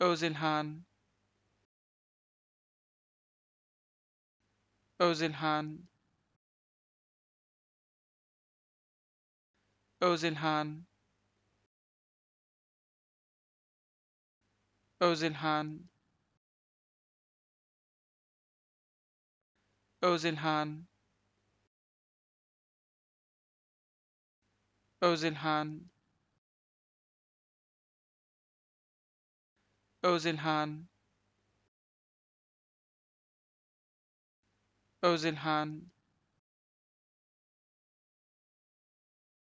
Özilhan. Özilhan. Özilhan. Özilhan. Özilhan. Özilhan. Ozilhan. Ozilhan Ozilhan